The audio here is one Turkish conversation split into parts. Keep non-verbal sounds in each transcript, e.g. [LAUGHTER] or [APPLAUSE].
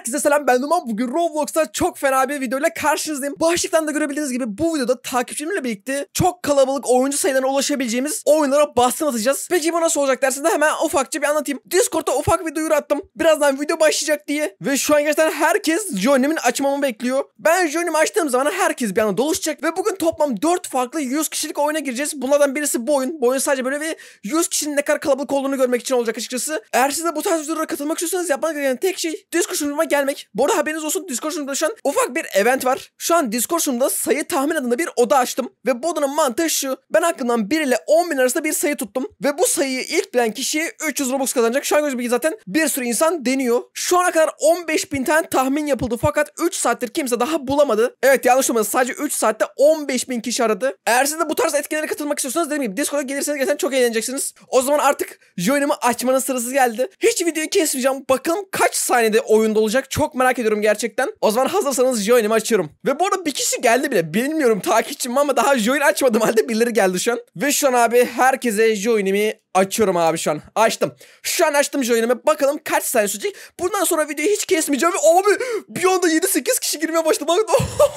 Herkese selam ben Numan. Bugün Roblox'ta çok fena bir videoyla karşınızdayım. Başlıktan da görebildiğiniz gibi bu videoda takipçilerimle birlikte çok kalabalık oyuncu sayılarına ulaşabileceğimiz oyunlara bastım atacağız. Peki bu nasıl olacak dersinde hemen ufakça bir anlatayım. Discord'da ufak bir duyuru attım. Birazdan video başlayacak diye. Ve şu an gerçekten herkes Johnny'min açmamı bekliyor. Ben Johnny'mi açtığım zaman herkes bir anda doluşacak. Ve bugün toplam 4 farklı 100 kişilik oyuna gireceğiz. Bunlardan birisi bu oyun. Bu oyun sadece böyle bir 100 kişinin ne kadar kalabalık olduğunu görmek için olacak açıkçası. Eğer siz de bu tarz videolara katılmak istiyorsanız yapmanız gereken tek şey Discord'uma gelmek. Bu arada haberiniz olsun Discord'umda şu an ufak bir event var. Şu an Discord'umda sayı tahmin adında bir oda açtım. Ve bu odanın mantığı şu. Ben hakkından 1 ile 10 bin arasında bir sayı tuttum. Ve bu sayıyı ilk bilen kişi 300 Robux kazanacak. Şu an gözüküyor zaten bir sürü insan deniyor. Şu ana kadar 15 bin tane tahmin yapıldı. Fakat 3 saattir kimse daha bulamadı. Evet yanlış olmadı. Sadece 3 saatte 15 bin kişi aradı. Eğer siz de bu tarz etkinlere katılmak istiyorsanız dediğim gibi Discord'a gelirseniz gerçekten çok eğleneceksiniz. O zaman artık join'ımı açmanın sırası geldi. Hiç videoyu kesmeyeceğim. Bakalım kaç saniyede oyunda olacak olacak. Çok merak ediyorum gerçekten. O zaman hazırsanız Join'imi açıyorum. Ve bu arada bir kişi geldi bile. Bilmiyorum takipçim ama daha Join açmadım halde birileri geldi şu an. Ve şu an abi herkese Join'imi açıyorum abi şu an. Açtım. Şu an açtım Join'imi. Bakalım kaç saniye sürecek. Bundan sonra videoyu hiç kesmeyeceğim. Abi bir anda 7-8 kişi girmeye başladı.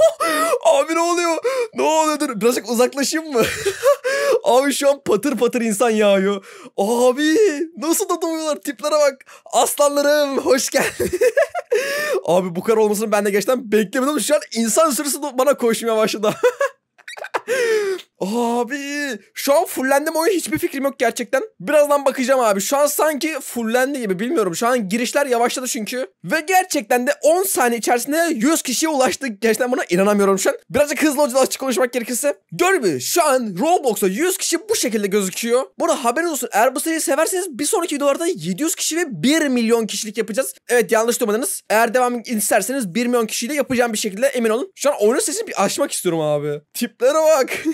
[LAUGHS] abi ne oluyor? Ne oluyor? Dur birazcık uzaklaşayım mı? [LAUGHS] Abi şu an patır patır insan yağıyor. Abi nasıl da doğuyorlar tiplere bak. Aslanlarım hoş geldin. [LAUGHS] Abi bu kadar olmasını ben de geçten beklemiyordum. Şu an insan sürüsü bana koşmaya başladı. [LAUGHS] Abi şu an fullendim oyun hiçbir fikrim yok gerçekten. Birazdan bakacağım abi. Şu an sanki fullendi gibi bilmiyorum. Şu an girişler yavaşladı çünkü. Ve gerçekten de 10 saniye içerisinde 100 kişiye ulaştık. Gerçekten buna inanamıyorum şu an. Birazcık hızlı olacağız açık konuşmak gerekirse. Görmü şu an Roblox'ta 100 kişi bu şekilde gözüküyor. Burada haberiniz olsun. Eğer bu seriyi severseniz bir sonraki videolarda 700 kişi ve 1 milyon kişilik yapacağız. Evet yanlış duymadınız. Eğer devam isterseniz 1 milyon kişiyle yapacağım bir şekilde emin olun. Şu an oyunun sesini bir açmak istiyorum abi. Tiplere bak. [LAUGHS]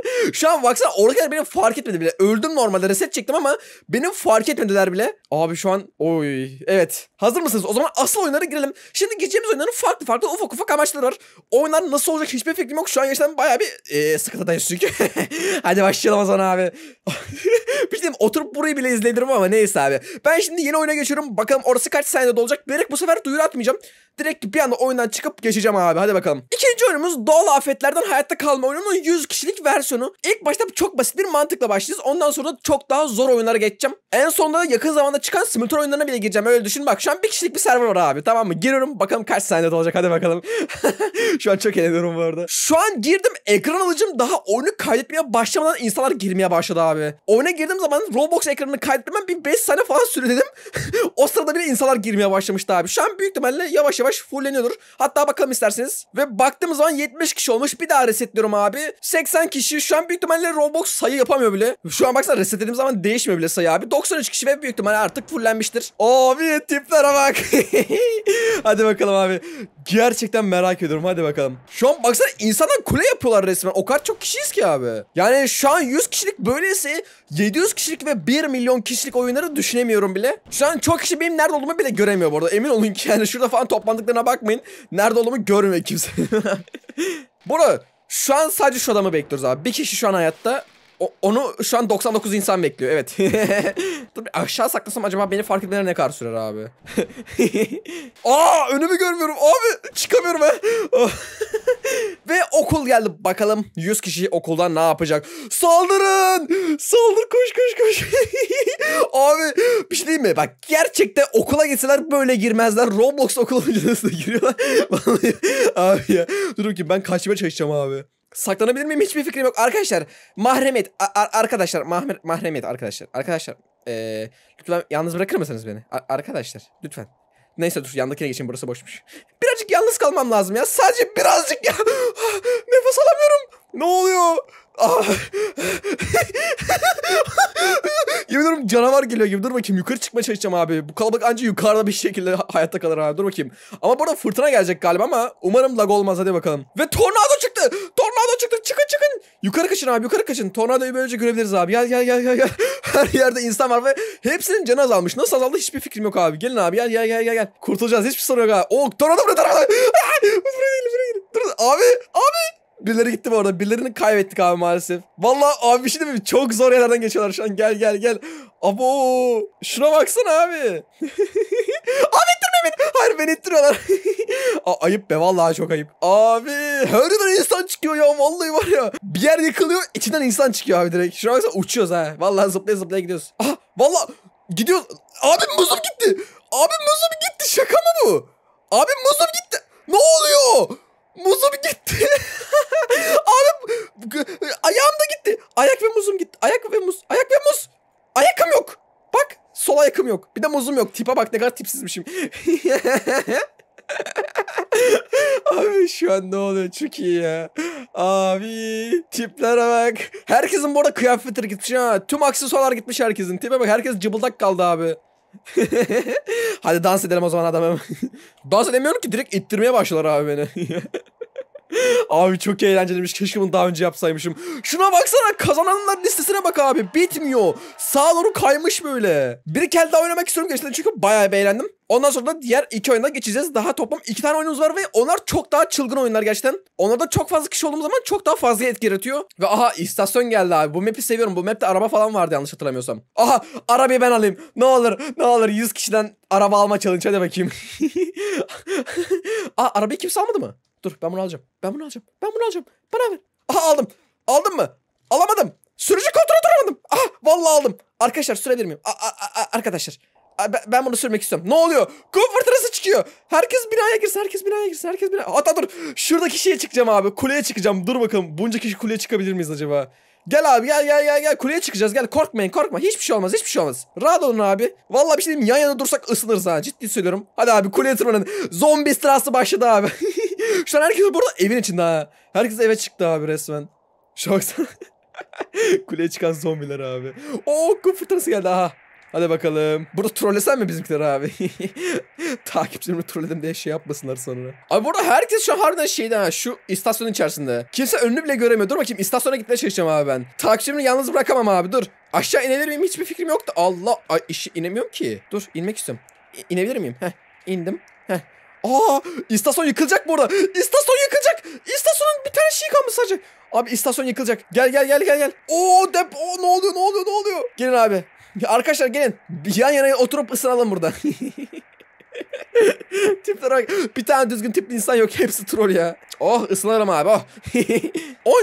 Şu an baksana orada kadar benim fark etmedi bile. Öldüm normalde reset çektim ama benim fark etmediler bile. Abi şu an oy evet. Hazır mısınız? O zaman asıl oyunlara girelim. Şimdi gireceğimiz oyunların farklı farklı ufak ufak amaçları var. Oyunlar nasıl olacak hiçbir fikrim yok. Şu an gerçekten baya bir ee, sıkıntıdayız çünkü. [LAUGHS] Hadi başlayalım o zaman abi. [LAUGHS] bir şey oturup burayı bile izledim ama neyse abi. Ben şimdi yeni oyuna geçiyorum. Bakalım orası kaç saniyede olacak. Direkt bu sefer duyuru atmayacağım. Direkt bir anda oyundan çıkıp geçeceğim abi. Hadi bakalım. İkinci oyunumuz doğal afetlerden hayatta kalma oyununun 100 kişilik versiyonu oyunu. İlk başta çok basit bir mantıkla başlayacağız. Ondan sonra çok daha zor oyunlara geçeceğim. En sonunda da yakın zamanda çıkan simülatör oyunlarına bile gireceğim. Öyle düşün bak şu an bir kişilik bir server var abi tamam mı? Giriyorum bakalım kaç saniyede olacak hadi bakalım. [LAUGHS] şu an çok eğleniyorum bu arada. Şu an girdim ekran alıcım daha oyunu kaydetmeye başlamadan insanlar girmeye başladı abi. Oyuna girdiğim zaman Roblox ekranını kaydetmem bir 5 saniye falan sürdü dedim. [LAUGHS] o sırada bile insanlar girmeye başlamıştı abi. Şu an büyük ihtimalle yavaş yavaş fulleniyordur. Hatta bakalım isterseniz. Ve baktığımız zaman 70 kişi olmuş. Bir daha resetliyorum abi. 80 kişi şu şu an büyük ihtimalle Roblox sayı yapamıyor bile. Şu an baksana resetlediğim zaman değişmiyor bile sayı abi. 93 kişi ve büyük ihtimalle artık fullenmiştir. Abi tiplere bak. [LAUGHS] Hadi bakalım abi. Gerçekten merak ediyorum. Hadi bakalım. Şu an baksana insanlar kule yapıyorlar resmen. O kadar çok kişiyiz ki abi. Yani şu an 100 kişilik böylesi 700 kişilik ve 1 milyon kişilik oyunları düşünemiyorum bile. Şu an çok kişi benim nerede olduğumu bile göremiyor bu arada. Emin olun ki yani şurada falan toplandıklarına bakmayın. Nerede olduğumu görmüyor kimse. [LAUGHS] Bora şu an sadece şu adamı bekliyoruz abi. Bir kişi şu an hayatta onu şu an 99 insan bekliyor evet. [LAUGHS] Dur bir aşağı saklasam acaba beni fark etmeleri ne kadar sürer abi? [LAUGHS] Aa önümü görmüyorum abi çıkamıyorum ben. [LAUGHS] Ve okul geldi bakalım 100 kişi okuldan ne yapacak? Saldırın! Saldır koş koş koş. abi bir şey diyeyim mi? Bak gerçekten okula gitseler böyle girmezler. Roblox okul öncesinde giriyorlar. abi ya. Durum ki ben kaçmaya çalışacağım abi. Saklanabilir miyim? Hiçbir fikrim yok. Arkadaşlar mahremet. arkadaşlar mahmer mahremiyet arkadaşlar. Arkadaşlar ee, lütfen yalnız bırakır mısınız beni? A arkadaşlar lütfen. Neyse dur yandakine geçeyim burası boşmuş. Birazcık yalnız kalmam lazım ya. Sadece birazcık ya. [GASPS] Nefes alamıyorum. Ne oluyor? Ah. [LAUGHS] Yemin ederim canavar geliyor gibi. Dur bakayım yukarı çıkmaya çalışacağım abi. Bu kalabalık ancak yukarıda bir şekilde hayatta kalır abi. Dur bakayım. Ama burada fırtına gelecek galiba ama umarım lag olmaz. Hadi bakalım. Ve tornado çıktı. Tornado çıktı. Çıkın çıkın. Yukarı kaçın abi yukarı kaçın. Tornadoyu böylece görebiliriz abi. Gel gel gel gel. [LAUGHS] Her yerde insan var ve hepsinin canı azalmış. Nasıl azaldı hiçbir fikrim yok abi. Gelin abi gel gel gel gel. Kurtulacağız hiçbir sorun yok abi. Oh tornado burada tornado. [LAUGHS] Ah, buraya gelin buraya gelin. Dur abi abi. Birileri gitti bu arada. Birilerini kaybettik abi maalesef. Vallahi abi bir şey değil mi? Çok zor yerlerden geçiyorlar şu an. Gel gel gel. Abo. Şuna baksana abi. [LAUGHS] abi evet. Hayır beni ittiriyorlar. [LAUGHS] Aa, ayıp be vallahi çok ayıp. Abi her yerden insan çıkıyor ya vallahi var ya. Bir yer yıkılıyor içinden insan çıkıyor abi direkt. Şuna baksana uçuyoruz ha. Vallahi zıplaya zıplaya gidiyoruz. Ah vallahi gidiyoruz. Abi muzum gitti. Abi muzum gitti şaka mı bu? Abi muzum gitti. Ne oluyor? Muzum gitti. [LAUGHS] abi ayağım da gitti. Ayak ve muzum gitti. Ayak ve muz. Ayak ve muz like'ım yok. Bir de muzum yok. Tipe bak ne kadar tipsizmişim. [LAUGHS] Abi şu an ne oluyor? Çok iyi ya. Abi tiplere bak. Herkesin bu arada kıyafetleri gitmiş ha. Tüm aksesuarlar gitmiş herkesin. Tipe bak herkes cıbıldak kaldı abi. [LAUGHS] Hadi dans edelim o zaman adamım. [LAUGHS] dans edemiyorum ki direkt ittirmeye başlar abi beni. [LAUGHS] Abi çok eğlenceliymiş. Keşke bunu daha önce yapsaymışım. Şuna baksana kazananlar listesine bak abi. Bitmiyor. Sağ doğru kaymış böyle. Bir kel daha oynamak istiyorum gerçekten çünkü bayağı beğendim. Ondan sonra da diğer iki oyuna geçeceğiz. Daha toplam iki tane oyunumuz var ve onlar çok daha çılgın oyunlar gerçekten. Onlarda çok fazla kişi olduğumuz zaman çok daha fazla etki yaratıyor. Ve aha istasyon geldi abi. Bu map'i seviyorum. Bu map'te araba falan vardı yanlış hatırlamıyorsam. Aha arabayı ben alayım. Ne olur ne olur 100 kişiden araba alma challenge hadi bakayım. [LAUGHS] Aa arabayı kimse almadı mı? Dur ben bunu alacağım. Ben bunu alacağım. Ben bunu alacağım. Bana ver. Aha aldım. Aldım mı? Alamadım. Sürücü kontrolü duramadım. Aha vallahi aldım. Arkadaşlar sürebilir miyim? A, a, a, arkadaşlar. A, ben, ben bunu sürmek istiyorum. Ne oluyor? Kum fırtınası çıkıyor. Herkes binaya girsin. Herkes binaya girsin. Herkes binaya. Hatta dur. Şuradaki şeye çıkacağım abi. Kuleye çıkacağım. Dur bakalım. Bunca kişi kuleye çıkabilir miyiz acaba? Gel abi gel gel gel gel kuleye çıkacağız gel korkmayın korkma hiçbir şey olmaz hiçbir şey olmaz. Rahat olun abi. Vallahi bir şey diyeyim yan yana dursak ısınırız ha ciddi söylüyorum. Hadi abi kuleye tırmanın. Zombi sırası başladı abi. [LAUGHS] [LAUGHS] Şu an herkes burada evin içinde ha. Herkes eve çıktı abi resmen. Şu baksana. [LAUGHS] Kuleye çıkan zombiler abi. Oo kum fırtınası geldi ha? Hadi bakalım. Burada trollesen mi bizimkiler abi? [LAUGHS] Takipçilerimi trolledim diye şey yapmasınlar sonra. Abi burada herkes şu an harbiden şeyde ha. Şu istasyonun içerisinde. Kimse önünü bile göremiyor. Dur bakayım istasyona gitmeye çalışacağım abi ben. Takipçilerimi yalnız bırakamam abi dur. Aşağı inebilir miyim? Hiçbir fikrim yoktu. Allah. Ay işi inemiyorum ki. Dur inmek istiyorum. İ inebilir miyim? Heh indim. Heh Aa istasyon yıkılacak bu arada. İstasyon yıkılacak. İstasyonun bir tane şey kalmış sadece. Abi istasyon yıkılacak. Gel gel gel gel gel. Oo dep o ne oluyor ne oluyor ne oluyor. Gelin abi. Arkadaşlar gelin. Yan yana oturup ısınalım burada. [LAUGHS] Tipler bak. Bir tane düzgün tipli insan yok. Hepsi troll ya. Oh ısınalım abi oh. [LAUGHS]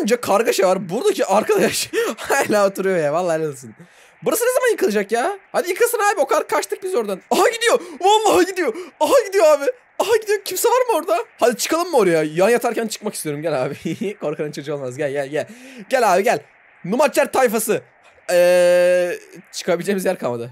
Onca kargaşa var. Buradaki arkadaş [LAUGHS] hala oturuyor ya. Vallahi helal olsun. Burası ne zaman yıkılacak ya? Hadi yıkasın abi o kadar kaçtık biz oradan. Aha gidiyor. Vallahi gidiyor. Aha gidiyor abi. Aha gidiyor kimse var mı orada? Hadi çıkalım mı oraya? Yan yatarken çıkmak istiyorum gel abi. [LAUGHS] Korkanın çocuğu olmaz gel gel gel. Gel abi gel. Numaçer tayfası. Ee, çıkabileceğimiz yer kalmadı.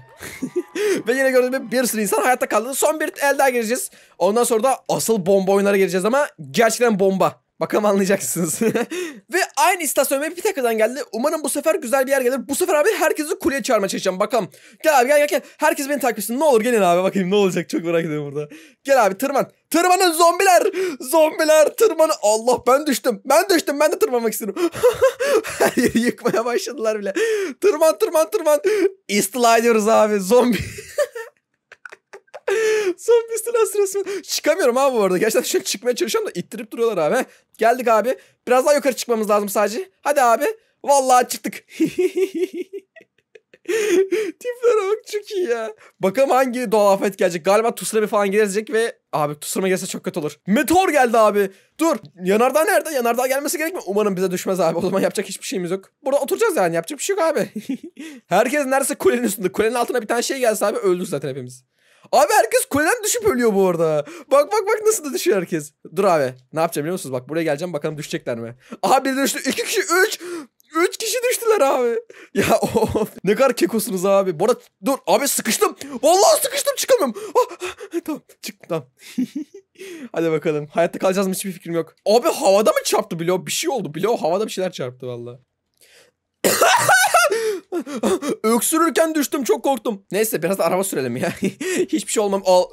[LAUGHS] Ve yine gördüğüm gibi bir sürü insan hayatta kaldı. Son bir el daha gireceğiz. Ondan sonra da asıl bomba oyunlara gireceğiz ama gerçekten bomba. Bakalım anlayacaksınız. [LAUGHS] Ve aynı istasyon bir tekrardan geldi. Umarım bu sefer güzel bir yer gelir. Bu sefer abi herkesi kuleye çağırmaya çalışacağım. Bakalım. Gel abi gel gel gel. Herkes beni takip etsin. Ne olur gelin abi bakayım ne olacak. Çok merak ediyorum burada. Gel abi tırman. Tırmanın zombiler. Zombiler tırmanın. Allah ben düştüm. Ben düştüm. Ben de tırmanmak istiyorum. [LAUGHS] Her yeri yıkmaya başladılar bile. Tırman tırman tırman. İstila ediyoruz abi. Zombi. İftilas resmi. Çıkamıyorum abi bu arada. Gerçekten şöyle çıkmaya çalışıyorum da ittirip duruyorlar abi. Geldik abi. Biraz daha yukarı çıkmamız lazım sadece. Hadi abi. Vallahi çıktık. [LAUGHS] Tiplere bak çok iyi ya. Bakalım hangi doğal afet gelecek. Galiba Tusrami falan gelecek ve abi Tusrami gelse çok kötü olur. Meteor geldi abi. Dur. Yanardağ nerede? Yanardağ gelmesi gerek mi? Umarım bize düşmez abi. O zaman yapacak hiçbir şeyimiz yok. Burada oturacağız yani. Yapacak bir şey yok abi. [LAUGHS] Herkes neredeyse kulenin üstünde. Kulenin altına bir tane şey gelse abi öldük zaten hepimiz. Abi herkes kuleden düşüp ölüyor bu arada. Bak bak bak nasıl da düşüyor herkes. Dur abi. Ne yapacağım biliyor musunuz? Bak buraya geleceğim bakalım düşecekler mi? Aha biri düştü. İki kişi. Üç. Üç kişi düştüler abi. [LAUGHS] Ya of. Ne kadar kekosunuz abi. Bu arada dur abi sıkıştım. Vallahi sıkıştım çıkamıyorum. Ah, ah, tamam çıktım tamam. [LAUGHS] Hadi bakalım. Hayatta kalacağız mı hiçbir fikrim yok. Abi havada mı çarptı Bilo? Bir şey oldu Bilo. Havada bir şeyler çarptı valla. Öksürürken düştüm çok korktum. Neyse biraz araba sürelim ya. [LAUGHS] Hiçbir şey olmam. Al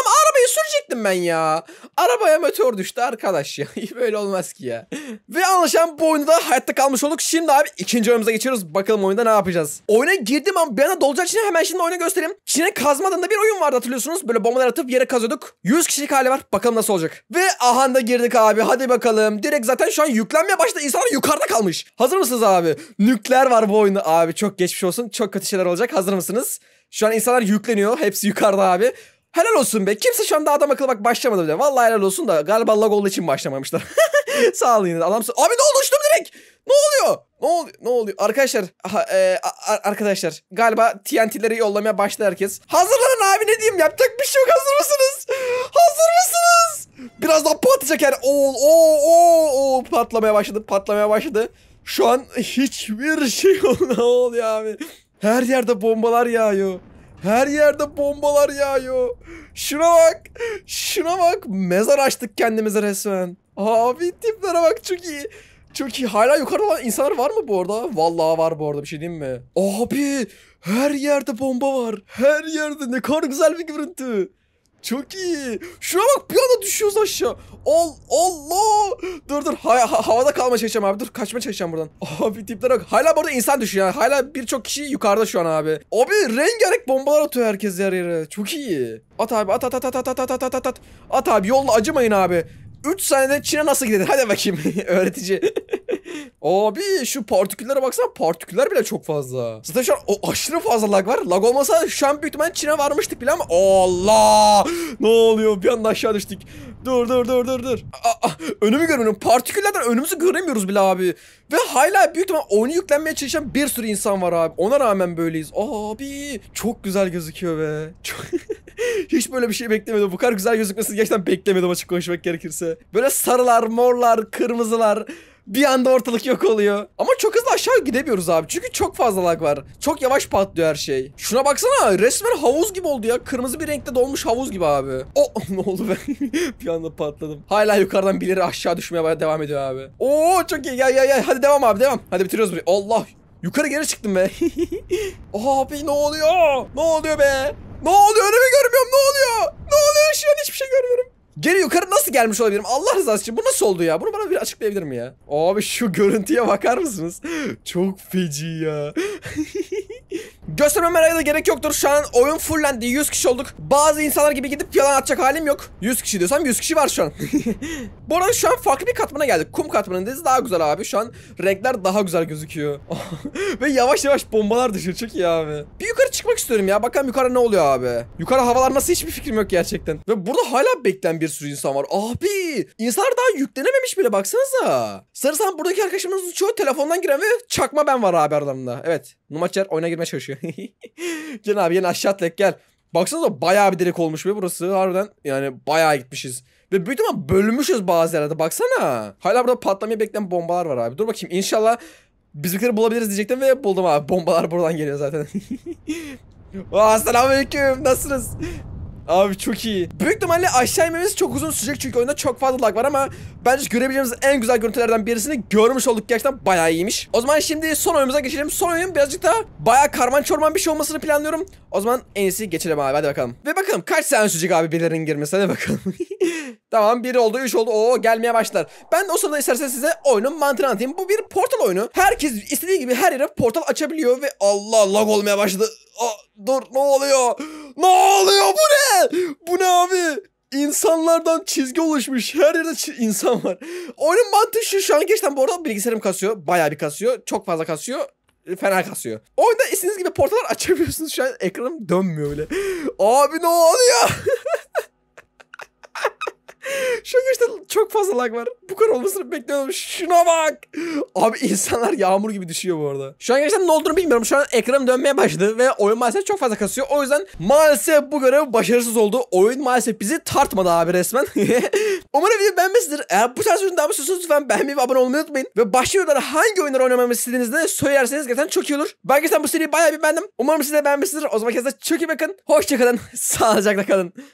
ama arabayı sürecektim ben ya. Arabaya motor düştü arkadaş ya. [LAUGHS] Böyle olmaz ki ya. Ve anlaşılan bu oyunda hayatta kalmış olduk. Şimdi abi ikinci oyunumuza geçiyoruz. Bakalım oyunda ne yapacağız. Oyuna girdim ama bir anda dolacak Çin'e hemen şimdi oyunu göstereyim. Çin'e kazma adında bir oyun vardı hatırlıyorsunuz. Böyle bombalar atıp yere kazıyorduk. 100 kişilik hali var. Bakalım nasıl olacak. Ve ahanda girdik abi. Hadi bakalım. Direkt zaten şu an yüklenmeye başladı. İnsanlar yukarıda kalmış. Hazır mısınız abi? Nükleer var bu oyunda. Abi çok geçmiş olsun. Çok kötü şeyler olacak. Hazır mısınız? Şu an insanlar yükleniyor. Hepsi yukarıda abi. Helal olsun be. Kimse şu anda adam akıllı bak başlamadı bile. Vallahi helal olsun da galiba lag olduğu için başlamamışlar. [LAUGHS] Sağ olun yine. Abi ne oldu uçtum direkt. Ne oluyor? Ne oluyor? Ne oluyor? Arkadaşlar, aha, e, arkadaşlar galiba TNT'leri yollamaya başladı herkes. Hazırlanın abi ne diyeyim? Yapacak bir şey yok. Hazır mısınız? Hazır mısınız? Biraz daha patlayacak her. Oo, oo, oo, oo. Patlamaya başladı. Patlamaya başladı. Şu an hiçbir şey olmuyor. [LAUGHS] ne oluyor abi? Her yerde bombalar yağıyor. Her yerde bombalar yağıyor. Şuna bak. Şuna bak. Mezar açtık kendimize resmen. Abi tiplere bak çok iyi. Çok iyi. Hala yukarıda olan insanlar var mı bu arada? Vallahi var bu arada bir şey diyeyim mi? Abi her yerde bomba var. Her yerde ne kadar güzel bir görüntü. Çok iyi. Şuna bak bir anda düşüyoruz aşağı. Al Allah. Dur dur ha, ha, havada kalma çalışacağım abi. Dur kaçma çalışacağım buradan. [LAUGHS] Abi tipler bak. Hala burada insan düşüyor. Yani. Hala birçok kişi yukarıda şu an abi. Abi rengarenk bombalar atıyor herkes yer yere. Çok iyi. At abi at at at at at at at at at at. At abi yolla acımayın abi. 3 saniyede Çin'e nasıl gidilir? Hadi bakayım [LAUGHS] öğretici. [LAUGHS] Abi şu partiküllere baksana partiküller bile çok fazla. Zaten şu an o aşırı fazla lag var. Lag olmasa şu an büyük ihtimalle Çin'e varmıştık bile ama Allah! Ne oluyor? Bir anda aşağı düştük. Dur dur dur dur dur. Aa, önümü görmüyorum. Partiküllerden önümüzü göremiyoruz bile abi. Ve hala büyük ihtimal oyunu yüklenmeye çalışan bir sürü insan var abi. Ona rağmen böyleyiz. Abi çok güzel gözüküyor be. Çok... [LAUGHS] Hiç böyle bir şey beklemedim. Bu kadar güzel gözükmesini gerçekten beklemedim açık konuşmak gerekirse. Böyle sarılar, morlar, kırmızılar. Bir anda ortalık yok oluyor. Ama çok hızlı aşağı gidemiyoruz abi. Çünkü çok fazla lag var. Çok yavaş patlıyor her şey. Şuna baksana. Resmen havuz gibi oldu ya. Kırmızı bir renkte dolmuş havuz gibi abi. O [LAUGHS] ne oldu ben? [LAUGHS] bir anda patladım. Hala yukarıdan birileri aşağı düşmeye devam ediyor abi. Oo çok iyi. Ya ya ya. Hadi devam abi devam. Hadi bitiriyoruz burayı. Allah. Yukarı geri çıktım be. [LAUGHS] abi ne oluyor? Ne oluyor be? Ne oluyor? Önümü görmüyorum. Ne oluyor? Ne oluyor? Şu an hiçbir şey görmüyorum. Geri yukarı nasıl gelmiş olabilirim? Allah razı olsun. bu nasıl oldu ya? Bunu bana bir açıklayabilir mi ya? Abi şu görüntüye bakar mısınız? [LAUGHS] Çok feci ya. [LAUGHS] Göstermeme herhalde gerek yoktur. Şu an oyun fullendi. 100 kişi olduk. Bazı insanlar gibi gidip yalan atacak halim yok. 100 kişi diyorsam 100 kişi var şu an. [LAUGHS] Bu arada şu an farklı bir katmana geldik. Kum katmanındayız. Daha güzel abi. Şu an renkler daha güzel gözüküyor. [LAUGHS] Ve yavaş yavaş bombalar dışarı çıkıyor abi. Bir yukarı çıkmak istiyorum ya. Bakalım yukarı ne oluyor abi. Yukarı havalar nasıl hiçbir fikrim yok gerçekten. Ve burada hala beklen bir sürü insan var. Abi İnsanlar daha yüklenememiş bile baksanıza. Sarısan buradaki arkadaşımızın çoğu telefondan giren ve çakma ben var abi aralarında. Evet. Numaçer oyuna girmeye çalışıyor gel abi yine aşağı tek gel. Baksanıza bayağı bir direk olmuş be burası. Harbiden yani bayağı gitmişiz. Ve büyük ama bölmüşüz bazı yerlerde baksana. Hala burada patlamayı bekleyen bombalar var abi. Dur bakayım inşallah bizimkileri bulabiliriz diyecektim ve buldum abi. Bombalar buradan geliyor zaten. [LAUGHS] Aa selamünaleyküm nasılsınız? Abi çok iyi. Büyük ihtimalle aşağı inmemiz çok uzun sürecek çünkü oyunda çok fazla lag var ama bence görebileceğimiz en güzel görüntülerden birisini görmüş olduk. Gerçekten bayağı iyiymiş. O zaman şimdi son oyunumuza geçelim. Son oyun birazcık daha bayağı karman çorman bir şey olmasını planlıyorum. O zaman en iyisi geçelim abi hadi bakalım. Ve bakalım kaç sene sürecek abi birilerinin girmesi hadi bakalım. [LAUGHS] Tamam bir oldu üç oldu ooo gelmeye başlar. Ben de o sırada istersen size oyunun mantığını anlatayım. Bu bir portal oyunu. Herkes istediği gibi her yere portal açabiliyor ve Allah lag olmaya başladı. Aa, dur ne oluyor? Ne oluyor bu ne? Bu ne abi? insanlardan çizgi oluşmuş. Her yerde insan var. Oyunun mantığı şu. Şu an geçten bu arada bilgisayarım kasıyor. Bayağı bir kasıyor. Çok fazla kasıyor. Fena kasıyor. Oyunda istediğiniz gibi portalar açabiliyorsunuz. Şu an ekranım dönmüyor öyle Abi ne oluyor? [LAUGHS] Şu gerçekten çok fazla lag var. Bu kadar olmasını bekliyordum. Şuna bak. Abi insanlar yağmur gibi düşüyor bu arada. Şu an gerçekten ne olduğunu bilmiyorum. Şu an ekranım dönmeye başladı ve oyun maalesef çok fazla kasıyor. O yüzden maalesef bu görev başarısız oldu. Oyun maalesef bizi tartmadı abi resmen. [LAUGHS] Umarım video beğenmişsinizdir. Eğer bu tarz videodan daha mutlusunuz lütfen beğenmeyi ve abone olmayı unutmayın. Ve başka hangi oyunları oynamamı istediğinizde de söylerseniz gerçekten çok iyi olur. Ben gerçekten bu seriyi bayağı bir beğendim. Umarım siz de beğenmişsinizdir. O zaman kendinize çok iyi bakın. Hoşçakalın. [LAUGHS] Sağlıcakla kalın.